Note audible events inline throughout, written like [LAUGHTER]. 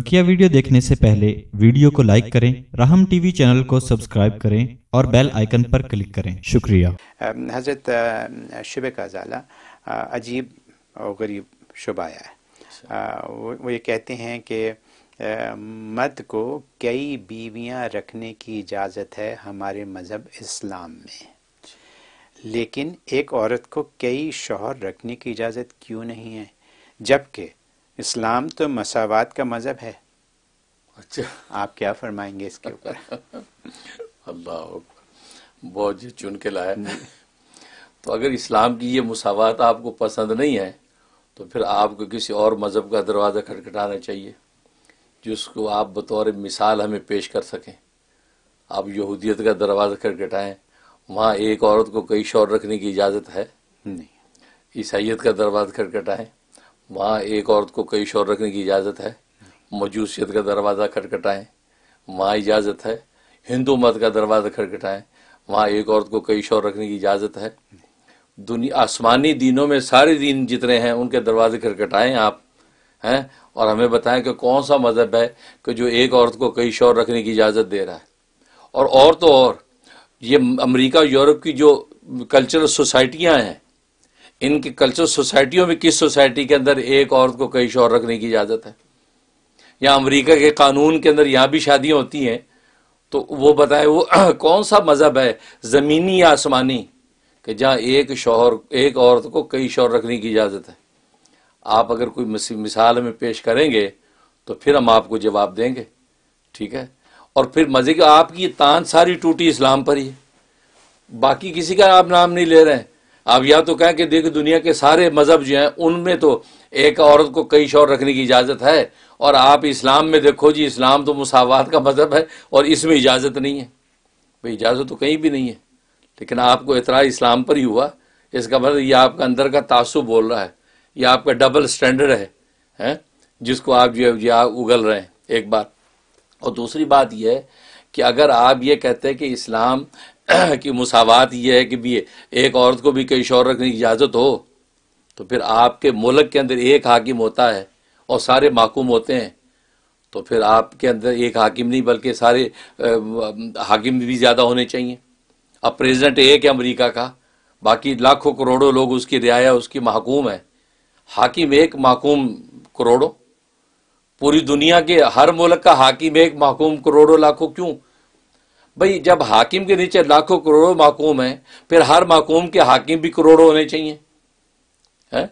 बकिया वीडियो देखने से पहले वीडियो को लाइक करें राहम टीवी चैनल को सब्सक्राइब करें और बेल आइकन पर क्लिक करें शुक्रिया हज़रत शिब का जाला अजीब और गरीब शुबाया है वो ये कहते हैं कि मत को कई बीवियां रखने की इजाज़त है हमारे मज़हब इस्लाम में लेकिन एक औरत को कई शोहर रखने की इजाज़त क्यों नहीं है जबकि इस्लाम तो मसावात का मजहब है अच्छा आप क्या फरमाएंगे इसके ऊपर [LAUGHS] अल्लाह बहुत चुन के लाए तो अगर इस्लाम की ये मसावत आपको पसंद नहीं है तो फिर आपको किसी और मज़हब का दरवाज़ा खटखटाना चाहिए जिसको आप बतौर मिसाल हमें पेश कर सकें आप यहूदियत का दरवाज़ा खटखटाएं वहाँ एक औरत को कई शोर रखने की इजाज़त है नहीं ईसाइत का दरवाज़ा खटखटाएं वहाँ एक औरत को कई शोर रखने की इजाज़त है मजूसीत का दरवाज़ा खटखटाएं वहाँ इजाज़त है हिंदू मत का दरवाज़ा खटखटाएं वहाँ एक औरत को कई शोर रखने की इजाज़त है दुनिया आसमानी दिनों में सारे दिन जितने हैं उनके दरवाजे खटखटाएं आप हैं और हमें बताएं कि कौन सा मज़हब है कि जो एक औरत को कई शोर रखने की इजाज़त दे रहा है और और तो और ये अमरीका यूरोप की जो कल्चरल सोसाइटियाँ हैं इनकी कल्चर सोसाइटियों में किस सोसाइटी के अंदर एक औरत को कई शोर रखने की इजाज़त है या अमेरिका के कानून के अंदर यहाँ भी शादियाँ होती हैं तो वो बताए वो [CLEARS THROAT] कौन सा मज़हब है ज़मीनी या आसमानी कि जहाँ एक शोहर एक औरत को कई शोर रखने की इजाज़त है आप अगर कोई मिसाल में पेश करेंगे तो फिर हम आपको जवाब देंगे ठीक है और फिर मज़े की आपकी तान सारी टूटी इस्लाम पर ही बाकी किसी का आप नाम नहीं ले रहे हैं आप या तो कहें कि देख दुनिया के सारे मज़हब जो हैं उनमें तो एक औरत को कई शौर रखने की इजाज़त है और आप इस्लाम में देखो जी इस्लाम तो मुसावत का मज़हब है और इसमें इजाज़त नहीं है भाई इजाज़त तो कहीं भी नहीं है लेकिन आपको इतरा इस्लाम पर ही हुआ इसका मतलब यह आपका अंदर का तासुब बोल रहा है यह आपका डबल स्टैंडर्ड है हैं जिसको आप जो है आप उगल रहे हैं एक बार और दूसरी बात यह है कि अगर आप ये कहते हैं कि इस्लाम [CLEARS THROAT] कि मुसावात ये है कि भी एक औरत को भी कई शौहर रखने की इजाज़त हो तो फिर आपके मुल्क के अंदर एक हाकिम होता है और सारे माकूम होते हैं तो फिर आपके अंदर एक हाकिम नहीं बल्कि सारे हाकिम भी ज़्यादा होने चाहिए अब प्रेसिडेंट एक है अमरीका का बाकी लाखों करोड़ों लोग उसकी रियाया उसकी महकूम है हाकिम एक महकूम करोड़ों पूरी दुनिया के हर मुल्क का हाकिम एक महकूम करोड़ों लाखों क्यों भाई जब हाकिम के नीचे लाखों करोड़ों माकूम हैं फिर हर माकूम के हाकिम भी करोड़ों होने चाहिए हैं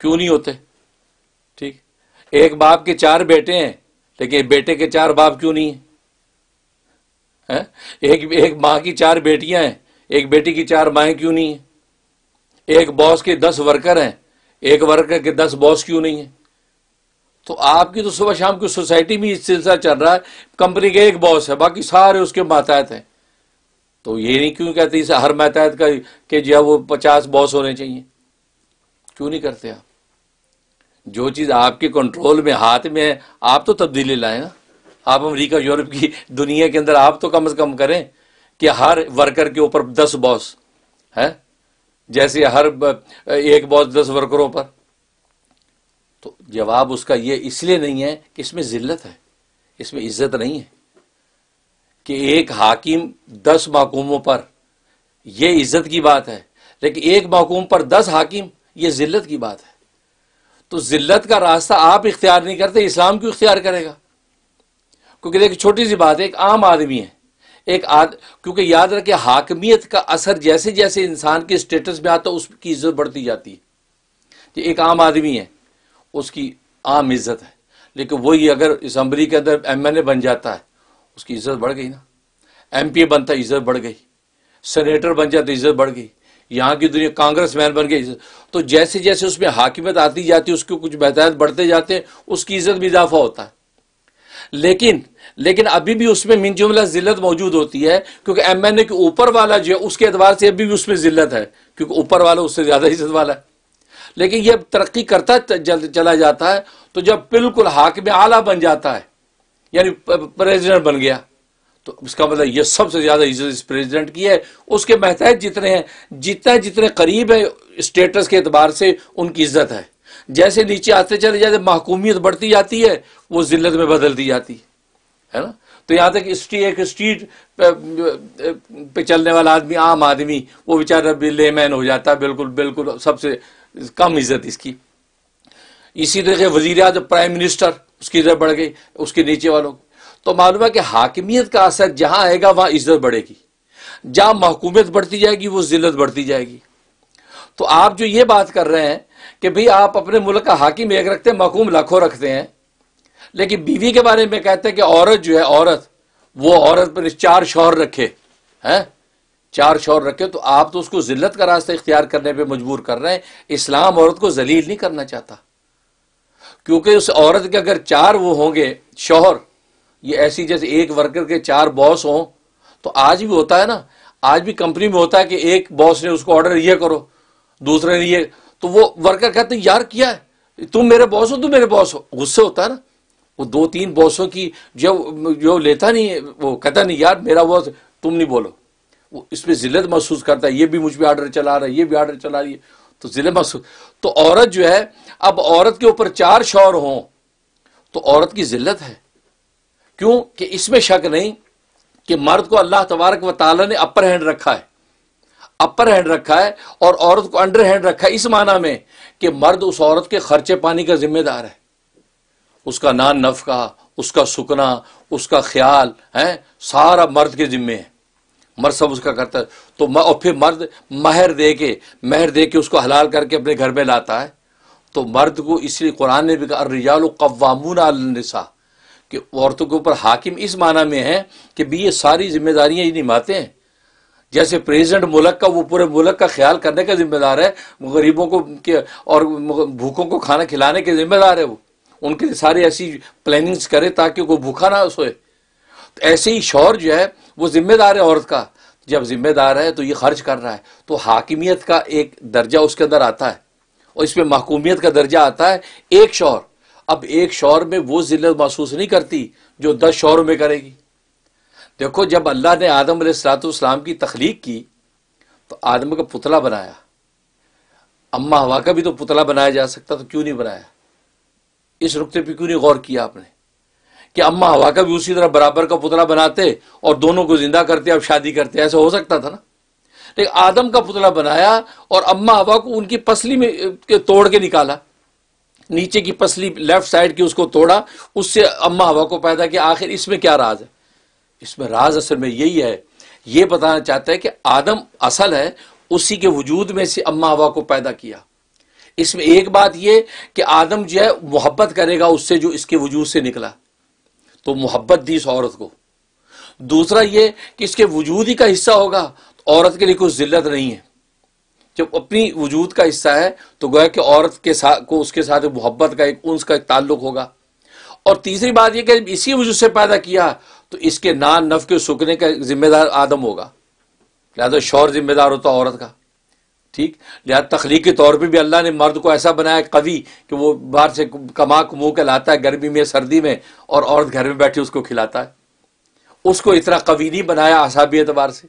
क्यों नहीं होते ठीक एक बाप के चार बेटे हैं लेकिन बेटे के चार बाप क्यों नहीं है, है? एक एक माँ की चार बेटियां हैं एक बेटी की चार माएँ क्यों नहीं है एक बॉस के दस वर्कर हैं एक वर्कर के दस बॉस क्यों नहीं है तो आपकी तो सुबह शाम की सोसाइटी में सिलसिला चल रहा है कंपनी के एक बॉस है बाकी सारे उसके मातहत हैं तो ये नहीं क्यों कहते इसे हर मातहत का कि है हाँ, वो पचास बॉस होने चाहिए क्यों नहीं करते आप जो चीज़ आपके कंट्रोल में हाथ में है आप तो तब्दीली लाए ना आप अमरीका यूरोप की दुनिया के अंदर आप तो कम से कम करें कि हर वर्कर के ऊपर दस बॉस है जैसे हर एक बॉस दस वर्करों पर तो जवाब उसका यह इसलिए नहीं है कि इसमें ज़िल्लत है इसमें इज्जत नहीं है कि एक हाकिम दस माकूमों पर यह इज्जत की बात है लेकिन एक माकूम पर दस हाकिम यह ज़िल्लत की बात है तो ज़िल्लत का रास्ता आप इख्तियार नहीं करते इस्लाम क्यों इख्तियार करेगा क्योंकि देखिए छोटी सी बात है एक आम आदमी है एक आद क्योंकि याद रखे हाकमियत का असर जैसे जैसे इंसान के स्टेटस में आता है उसकी इज्जत बढ़ती जाती है एक आम आदमी है उसकी आम इज्जत है लेकिन वही अगर असम्बली के अंदर एम एल ए बन जाता है उसकी इज्जत बढ़ गई ना एम पी ए बनता है इज्जत बढ़ गई सेनेटर बन जाता इज्जत बढ़ गई यहाँ की दुनिया कांग्रेस मैन बन गई तो जैसे जैसे उसमें हाकिमत आती जाती है उसके कुछ बेहतर बढ़ते जाते हैं उसकी इज्जत भी इजाफा होता है लेकिन लेकिन अभी भी उसमें मिन जुमला जिल्लत मौजूद होती है क्योंकि एम एन ए के ऊपर वाला जो है उसके एतवार से अभी भी उसमें जिल्लत है क्योंकि ऊपर वाला उससे ज़्यादा इज्जत वाला है लेकिन ये तरक्की करता चला जाता है तो जब बिल्कुल हाक में आला बन जाता है यानी प्रेसिडेंट बन गया तो उसका मतलब ये सबसे ज़्यादा इज्जत इस प्रेसिडेंट की है उसके महतहत जितने हैं जितना जितने करीब है स्टेटस के अतबार से उनकी इज्जत है जैसे नीचे आते चले जाते महकूमियत बढ़ती जाती है वो जिल्लत में बदलती जाती है ना तो यहाँ तक स्ट्री एक स्ट्रीट पे चलने वाला आदमी आम आदमी वो बेचारा लेमैन हो जाता है बिल्कुल बिल्कुल सबसे कम इज्जत इसकी इसी तरह वजीर अजम प्राइम मिनिस्टर उसकी इज्जत बढ़ गई उसके नीचे वालों की तो मालूम है कि हाकिमियत का असर जहां आएगा वहां इज्जत बढ़ेगी जहां महकूमियत बढ़ती जाएगी वो जिल्लत बढ़ती जाएगी तो आप जो ये बात कर रहे हैं कि भाई आप अपने मुल्क का हाकिम एक रखते हैं महकूम लाखों रखते हैं लेकिन बीवी के बारे में कहते हैं कि औरत जो है औरत वो औरत पर चार शौहर रखे हैं चार शोर रखे तो आप तो उसको जिल्लत का रास्ता इख्तियार करने पर मजबूर कर रहे हैं इस्लाम औरत को जलील नहीं करना चाहता क्योंकि उस औरत के अगर चार वो होंगे शोहर ये ऐसी जैसे एक वर्कर के चार बॉस हों तो आज भी होता है ना आज भी कंपनी में होता है कि एक बॉस ने उसको ऑर्डर ये करो दूसरे ने ये तो वो वर्कर कहते हैं यार किया है तुम मेरे बॉस हो तुम मेरे बॉस हो गुस्से होता है ना वो दो तीन बॉसों की जो जो लेता नहीं वो कहता नहीं यार मेरा बॉस तुम नहीं बोलो वो इसमें ज़िलत महसूस करता है ये भी मुझ पर आर्डर चला रहा है ये भी आर्डर चला रही है तो ज़िलत महसूस तो औरत जो है अब औरत के ऊपर चार शौर हों तो औरत की जिल्लत है क्यों कि इसमें शक नहीं कि मर्द को अल्लाह तबारक व ताली ने अपर हैंड रखा है अपर हैंड रखा है और औरत को अंडर हैंड रखा है इस माना में कि मर्द उस औरत के खर्चे पानी का जिम्मेदार है उसका नान नफका उसका सुकना उसका ख्याल है सारा मर्द के जिम्मे है मर्द सब उसका करता है तो म, और फिर मर्द महर दे के महर दे के उसको हलाल करके अपने घर में लाता है तो मर्द को इसलिए कुरान ने भी कहा रिजाल कवामून अलनसा कि औरतों के ऊपर हाकिम इस माना में है कि भी ये सारी जिम्मेदारियाँ ये निभाते हैं जैसे प्रेजिडेंट मुल्क का वो पूरे मुल्क का ख्याल करने का जिम्मेदार है गरीबों को के और भूखों को खाना खिलाने के जिम्मेदार है वो उनके लिए सारी ऐसी प्लानिंग्स करे ताकि वो भूखा ना सोए ऐसे ही शौर जो है वो जिम्मेदार है औरत का जब जिम्मेदार है तो ये खर्च कर रहा है तो हाकिमियत का एक दर्जा उसके अंदर आता है और इसमें महकूमियत का दर्जा आता है एक शौर अब एक शौर में वो जिल्लत महसूस नहीं करती जो दस शौर में करेगी देखो जब अल्लाह ने आदम सलातम की तख्लीक की तो आदम का पुतला बनाया अम्मा हवा का भी तो पुतला बनाया जा सकता तो क्यों नहीं बनाया इस रुकते पर क्यों नहीं गौर किया आपने कि अम्मा हवा का भी उसी तरह बराबर का पुतला बनाते और दोनों को जिंदा करते अब शादी करते ऐसा हो सकता था ना लेकिन आदम का पुतला बनाया और अम्मा हवा को उनकी पसली में तोड़ के निकाला नीचे की पसली लेफ्ट साइड की उसको तोड़ा उससे अम्मा हवा को पैदा किया आखिर इसमें क्या राज है इसमें राज असल में यही है ये बताना चाहता है कि आदम असल है उसी के वजूद में से अम्मा हवा को पैदा किया इसमें एक बात यह कि आदम जो है मोहब्बत करेगा उससे जो इसके वजूद से निकला तो मोहब्बत दी इस औरत को दूसरा ये कि इसके वजूद ही का हिस्सा होगा तो औरत के लिए कुछ जिल्लत नहीं है जब अपनी वजूद का हिस्सा है तो गोया कि औरत के साथ को उसके साथ मोहब्बत का एक उनका एक ताल्लुक होगा और तीसरी बात यह कि इसी वजूद से पैदा किया तो इसके नान नफ के सूखने का जिम्मेदार आदम होगा लिहाजा शौर जिम्मेदार होता औरत का ठीक लिहाजा तख्लीकी तौर पर भी अल्लाह ने मर्द को ऐसा बनाया कवि कि वो बाहर से कमा मुँह के लाता है गर्मी में सर्दी में और औरत घर में बैठी उसको खिलाता है उसको इतना कवि नहीं बनाया असाबी एतबार से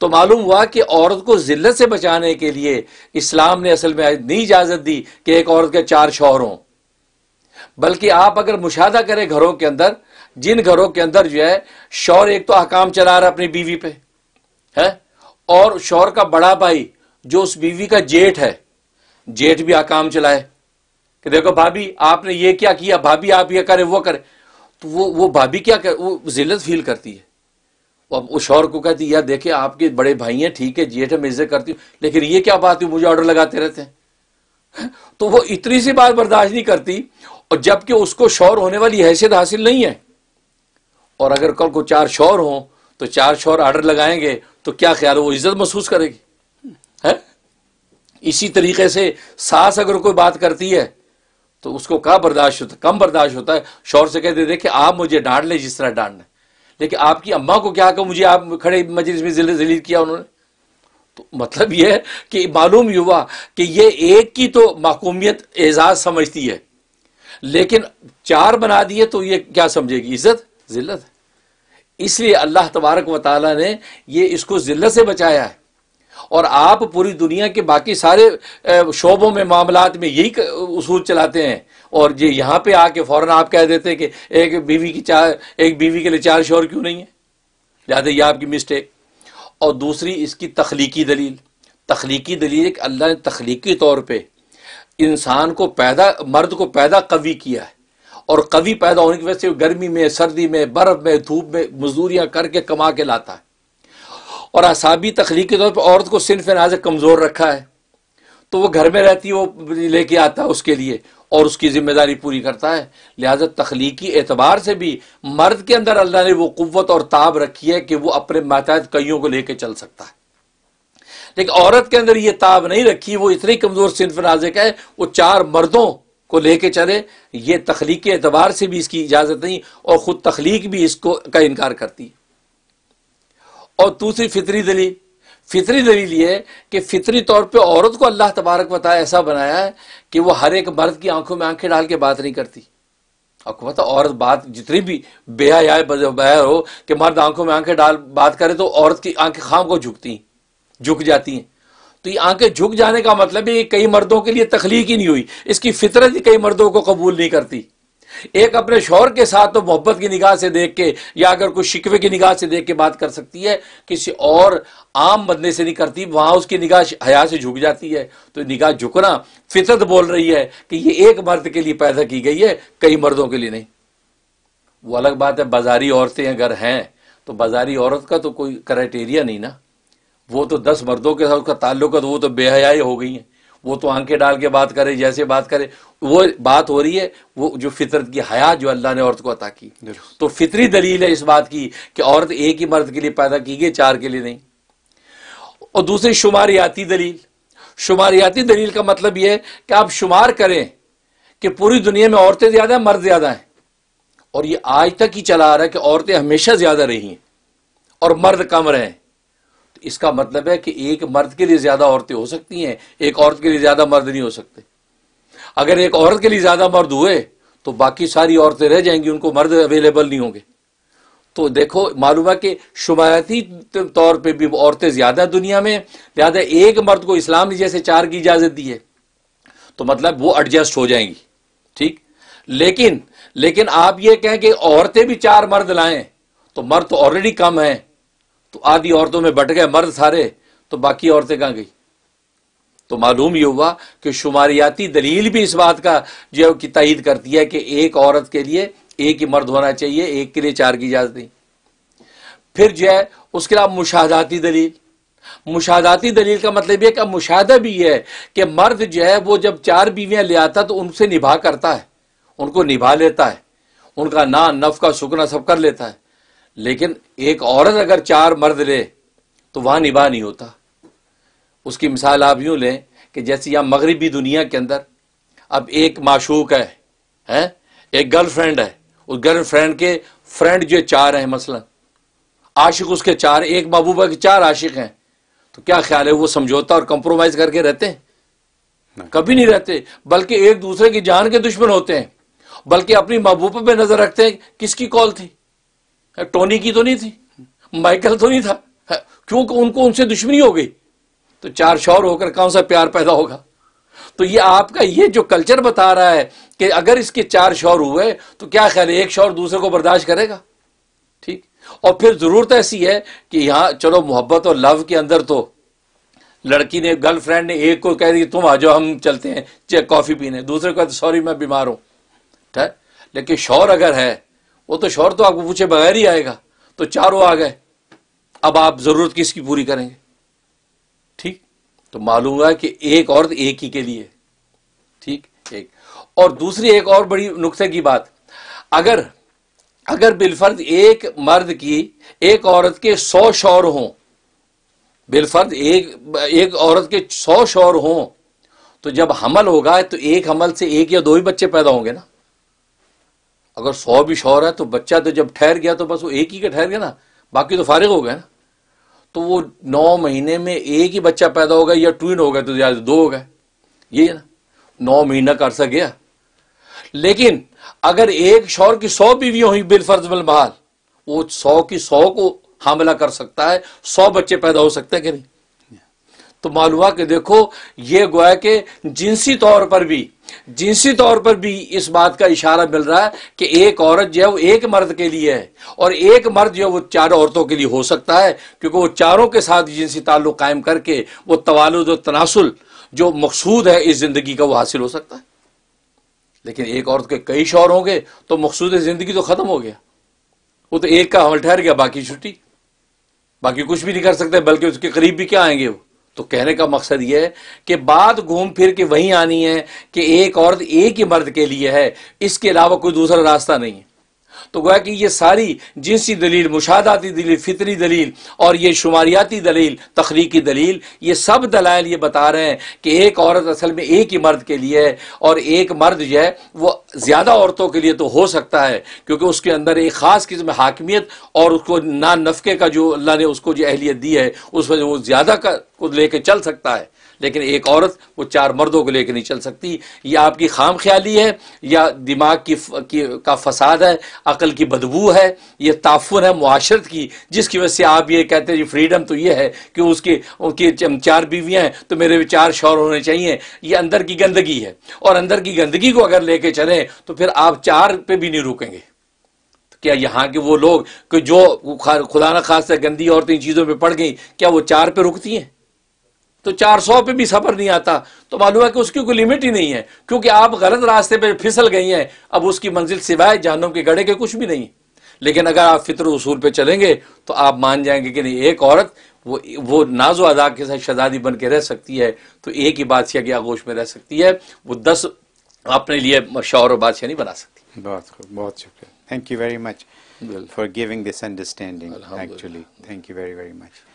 तो मालूम हुआ कि औरत को जिल्लत से बचाने के लिए इस्लाम ने असल में नहीं इजाज़त दी कि एक औरत के चार शौहर हों बल्कि आप अगर मुशाहदा करें घरों के अंदर जिन घरों के अंदर जो है शौर एक तो अहकाम चला रहा है अपनी बीवी पे है और शौर का बड़ा भाई जो उस बीवी का जेठ है जेठ भी आ काम चलाए कि देखो भाभी आपने ये क्या किया भाभी आप ये करें वो करें तो वो वो भाभी क्या कर वो जिलत फील करती है वो उस शौहर को कहती है यार देखे आपके बड़े भाई हैं ठीक है जेठ है मैं इज्जत करती हूँ लेकिन ये क्या बात हुई मुझे ऑर्डर लगाते रहते हैं [LAUGHS] तो वो इतनी सी बात बर्दाश्त नहीं करती और जबकि उसको शौर होने वाली हैसियत हासिल नहीं है और अगर कल को चार शौर हों तो चार शौर आर्डर लगाएंगे तो क्या ख्याल वो इज्जत महसूस करेगी है इसी तरीके से सास अगर कोई बात करती है तो उसको कहा बर्दाश्त होता कम बर्दाश्त होता है शोर से कहते देखिए आप मुझे डांट ले जिस तरह डांटना लेकिन आपकी अम्मा को क्या कहा मुझे आप खड़े मजलिस में जिले जलील किया उन्होंने तो मतलब यह है कि मालूम युवा कि यह एक की तो माकूमियत एजाज समझती है लेकिन चार बना दिए तो यह क्या समझेगी इज्जत जिल्लत इसलिए अल्लाह तबारक वाली ने यह इसको जिल्लत से बचाया है और आप पूरी दुनिया के बाकी सारे शोबों में मामलात में यही उसूल चलाते हैं और ये यहाँ पे आके फ़ौरन आप कह देते हैं कि एक बीवी की चार एक बीवी के लिए चार शोर क्यों नहीं है है ये आपकी मिस्टेक और दूसरी इसकी तख्लीकी दलील तख्लीकी दलील एक अल्लाह ने तख्लीकी तौर पर इंसान को पैदा मर्द को पैदा कवि किया है और कवि पैदा होने की वजह से गर्मी में सर्दी में बर्फ़ में धूप में मजदूरियाँ करके कमा के लाता है और असाबी तखलीक के तौर पर औरत को सिनफ नाज कमज़ोर रखा है तो वह घर में रहती है वो लेके आता है उसके लिए और उसकी जिम्मेदारी पूरी करता है लिहाजा तख्लीकी एतबार से भी मर्द के अंदर अल्लाह ने वो कुत और ताब रखी है कि वो अपने मातहत कईयों को लेकर चल सकता है लेकिन औरत के अंदर ये ताब नहीं रखी वो इतनी कमज़ोर सिनफ नाजिक है वो चार मर्दों को लेके चले ये तख्लीकी एतबार से भी इसकी इजाज़त नहीं और ख़ुद तख्लीक भी इसको का इनकार करती है और दूसरी फितरी दलील फितरी दलील ये कि फितरी तौर पे औरत को अल्लाह तबारक बताया ऐसा बनाया है कि वो हर एक मर्द की आंखों में आंखें डाल के बात नहीं करती आपको पता औरत बात जितनी भी बेहया बया हो कि मर्द आंखों में आंखें डाल बात करे तो औरत की आंखें खाम को झुकती झुक जाती हैं तो ये आंखें झुक जाने का मतलब है ये कई मर्दों के लिए तखलीक ही नहीं हुई इसकी फितरत ही कई मर्दों को कबूल नहीं करती एक अपने शोहर के साथ तो मोहब्बत की निगाह से देख के या अगर कोई शिकवे की निगाह से देख के बात कर सकती है किसी और आम बंदे से नहीं करती वहां उसकी निगाह हया से झुक जाती है तो निगाह झुकना फितरत बोल रही है कि ये एक मर्द के लिए पैदा की गई है कई मर्दों के लिए नहीं वो अलग बात है बाजारी औरतें अगर हैं तो बाजारी औरत का तो कोई क्राइटेरिया नहीं ना वो तो दस मर्दों के साथ उसका ताल्लुक है तो वो तो बेहयाई हो गई हैं वो तो आंखें डाल के बात करे जैसे बात करे वो बात हो रही है वो जो फितरत की हया जो अल्लाह ने औरत को अता की तो फितरी दलील है इस बात की कि औरत एक ही मर्द के लिए पैदा की गई चार के लिए नहीं और दूसरी शुमारियाती दलील शुमारियाती दलील का मतलब यह है कि आप शुमार करें कि पूरी दुनिया में औरतें ज़्यादा हैं मर्द ज़्यादा हैं और ये आज तक ही चला आ रहा है कि औरतें हमेशा ज़्यादा रही हैं और मर्द कम रहे हैं इसका मतलब है कि एक मर्द के लिए ज्यादा औरतें हो सकती हैं एक औरत के लिए ज्यादा मर्द नहीं हो सकते अगर एक औरत के लिए ज्यादा मर्द हुए तो बाकी सारी औरतें रह जाएंगी उनको मर्द अवेलेबल नहीं होंगे तो देखो मालूम है कि शुमारती तौर पे भी औरतें ज्यादा दुनिया में लिहाजा एक मर्द को इस्लाम ने जैसे चार की इजाजत दी है तो मतलब वो एडजस्ट हो जाएंगी ठीक लेकिन लेकिन आप ये कहें कि औरतें भी चार मर्द लाएं तो मर्द तो ऑलरेडी कम है तो आधी औरतों में बट गए मर्द सारे तो बाकी औरतें कहाँ गई तो मालूम ये हुआ कि शुमारियाती दलील भी इस बात का जो कि तईद करती है कि एक औरत के लिए एक ही मर्द होना चाहिए एक के लिए चार की इजाज़त नहीं फिर जो है उसके अलावा मुशाहदाती दलील मुशाहदाती दलील का मतलब यह कि मुशाहदा भी है कि मर्द जो है वो जब चार बीवियां ले आता तो उनसे निभा करता है उनको निभा लेता है उनका ना नफ का सुकना सब कर लेता है लेकिन एक औरत अगर चार मर्द ले तो वहां निभा नहीं होता उसकी मिसाल आप यूं लें कि जैसे यहां मगरबी दुनिया के अंदर अब एक माशूक है है? एक गर्लफ्रेंड है उस गर्लफ्रेंड के फ्रेंड जो चार हैं मसलन आशिक उसके चार एक महबूबा के चार आशिक हैं तो क्या ख्याल है वो समझौता और कंप्रोमाइज़ करके रहते हैं नहीं। कभी नहीं रहते बल्कि एक दूसरे की जान के दुश्मन होते हैं बल्कि अपनी महबूबा पे नज़र रखते हैं किसकी कॉल थी टोनी की तो नहीं थी माइकल तो नहीं था क्योंकि उनको उनसे दुश्मनी हो गई तो चार शौर होकर कौन सा प्यार पैदा होगा तो ये आपका ये जो कल्चर बता रहा है कि अगर इसके चार शौर हुए तो क्या ख्याल है एक शौर दूसरे को बर्दाश्त करेगा ठीक और फिर ज़रूरत ऐसी है कि यहां चलो मोहब्बत और लव के अंदर तो लड़की ने गर्लफ्रेंड ने एक को कह दी तुम आ जाओ हम चलते हैं कॉफ़ी पीने दूसरे को सॉरी मैं बीमार हूं ठीक लेकिन शौर अगर है वो तो शोर तो आपको पूछे बगैर ही आएगा तो चारों आ गए अब आप ज़रूरत किसकी पूरी करेंगे ठीक तो मालूम हुआ कि एक औरत एक ही के लिए ठीक एक और दूसरी एक और बड़ी नुकते की बात अगर अगर बिलफर्द एक मर्द की एक औरत के सौ शौर हों बिलफर्द एक एक औरत के सौ शौर हों तो जब हमल होगा तो एक हमल से एक या दो ही बच्चे पैदा होंगे ना अगर सौ भी शौर है तो बच्चा तो जब ठहर गया तो बस वो एक ही का ठहर गया ना बाकी तो फारिग हो गए ना तो वो नौ महीने में एक ही बच्चा पैदा होगा या ट्विन हो गया तो ज्यादा दो हो गए ये ना नौ महीना का सक गया लेकिन अगर एक शौर की सौ बीवियां हुई बिलफर्ज बहाल वो सौ की सौ को हमला कर सकता है सौ बच्चे पैदा हो सकते हैं कि नहीं तो मालूम कि देखो ये गोया के जिनसी तौर पर भी जिनसी तौर पर भी इस बात का इशारा मिल रहा है कि एक औरत जो है वो एक मर्द के लिए है और एक मर्द जो है वो चारों औरतों के लिए हो सकता है क्योंकि वो चारों के साथ जिनसी ताल्लुक कायम करके वो तवाल और तनासुल जो मकसूद है इस ज़िंदगी का वो हासिल हो सकता है लेकिन एक औरत के कई शौर होंगे तो मकसूद ज़िंदगी तो ख़त्म हो गया वो तो एक का हमल ठहर गया बाकी छुट्टी बाकी कुछ भी नहीं कर सकते बल्कि उसके करीब भी क्या आएंगे वो तो कहने का मकसद यह है कि बात घूम फिर के वहीं आनी है कि एक औरत एक ही मर्द के लिए है इसके अलावा कोई दूसरा रास्ता नहीं है तो गोया कि ये सारी जिनसी दलील मुशादाती दलील फितरी दलील और ये शुमारियाती दलील तखलीकी दलील ये सब दलाइल ये बता रहे हैं कि एक औरत असल में एक ही मर्द के लिए है और एक मर्द जो है वो ज़्यादा औरतों के लिए तो हो सकता है क्योंकि उसके अंदर एक ख़ास किस्म हाकमियत और उसको ना नफके का जो अल्लाह ने उसको जो अहलियत दी है उस वजह वो ज़्यादा का को लेकर चल सकता है लेकिन एक औरत वो चार मर्दों को लेकर नहीं चल सकती यह आपकी खाम ख्याली है या दिमाग की, की का फसाद है अकल की बदबू है यह ताफुन है माशरत की जिसकी वजह से आप ये कहते हैं फ्रीडम तो ये है कि उसके उनकी चार बीवियाँ हैं तो मेरे भी चार शौर होने चाहिए ये अंदर की गंदगी है और अंदर की गंदगी को अगर लेके चलें तो फिर आप चार पे भी नहीं रुकेंगे तो क्या यहाँ के वो लोग कि जो खुदा न खास गंदी औरतें चीज़ों पर पड़ गई क्या वो चार पे रुकती हैं तो 400 पे भी सफर नहीं आता तो मालूम है कि उसकी कोई लिमिट ही नहीं है क्योंकि आप गलत रास्ते पे फिसल गई हैं अब उसकी मंजिल सिवाय जानों के गड़े के कुछ भी नहीं लेकिन अगर आप फितर उसूल पे चलेंगे तो आप मान जाएंगे कि नहीं एक औरत वो वो नाजो अदा के साथ शहजादी बन के रह सकती है तो एक ही बादशाह की आगोश में रह सकती है वो दस अपने लिए शौर और बादशाह नहीं बना सकती बहुत बहुत शुक्रिया thank you very much for giving this understanding actually thank you very very much